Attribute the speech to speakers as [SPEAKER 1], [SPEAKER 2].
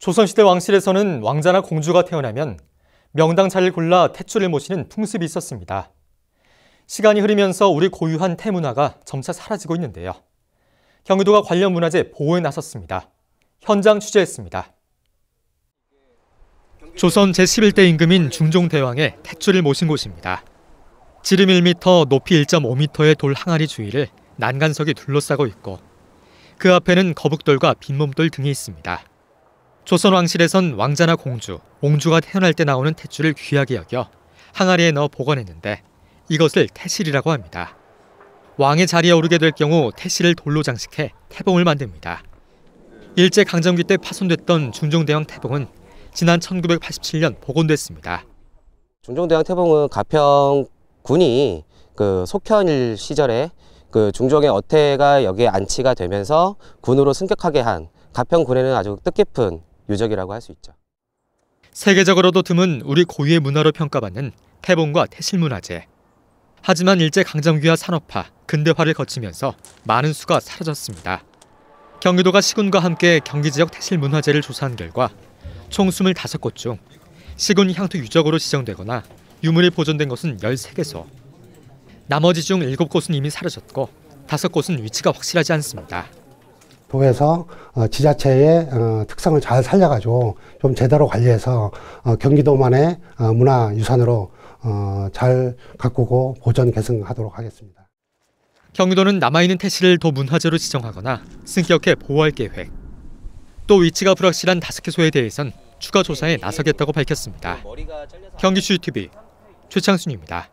[SPEAKER 1] 조선시대 왕실에서는 왕자나 공주가 태어나면 명당 자리를 골라 태초를 모시는 풍습이 있었습니다. 시간이 흐르면서 우리 고유한 태문화가 점차 사라지고 있는데요. 경기도가 관련 문화재 보호에 나섰습니다. 현장 취재했습니다. 조선 제11대 임금인 중종대왕의 태초을 모신 곳입니다. 지름 1m, 높이 1.5m의 돌 항아리 주위를 난간석이 둘러싸고 있고 그 앞에는 거북돌과 빈몸돌 등이 있습니다. 조선 왕실에선 왕자나 공주, 옹주가 태어날 때 나오는 탯줄을 귀하게 여겨 항아리에 넣어 복원했는데 이것을 태실이라고 합니다. 왕의 자리에 오르게 될 경우 태실을 돌로 장식해 태봉을 만듭니다. 일제 강점기 때 파손됐던 중종대왕 태봉은 지난 1987년 복원됐습니다.
[SPEAKER 2] 중종대왕 태봉은 가평군이 그 속현일 시절에 그 중종의 어태가 여기에 안치가 되면서 군으로 승격하게 한 가평군에는 아주 뜻깊은 유적이라고 할 수 있죠.
[SPEAKER 1] 세계적으로도 드문 우리 고유의 문화로 평가받는 태봉과 태실문화재. 하지만 일제 강점기와 산업화, 근대화를 거치면서 많은 수가 사라졌습니다. 경기도가 시군과 함께 경기 지역 태실 문화재를 조사한 결과 총 25곳 중 시군 향토 유적으로 지정되거나 유물이 보존된 것은 13개소. 나머지 중 7곳은 이미 사라졌고 5곳은 위치가 확실하지 않습니다.
[SPEAKER 3] 도에서 어, 지자체의 어, 특성을 잘 살려가지고 좀 제대로 관리해서 어, 경기도만의 문화유산으로 잘 가꾸고 보존 개선하도록 하겠습니다.
[SPEAKER 1] 경기도는 남아있는 태시를 도 문화재로 지정하거나 승격해 보호할 계획. 또 위치가 불확실한 다섯 개소에 대해선 추가 조사에 나서겠다고 밝혔습니다. 경기주 TV 최창순입니다.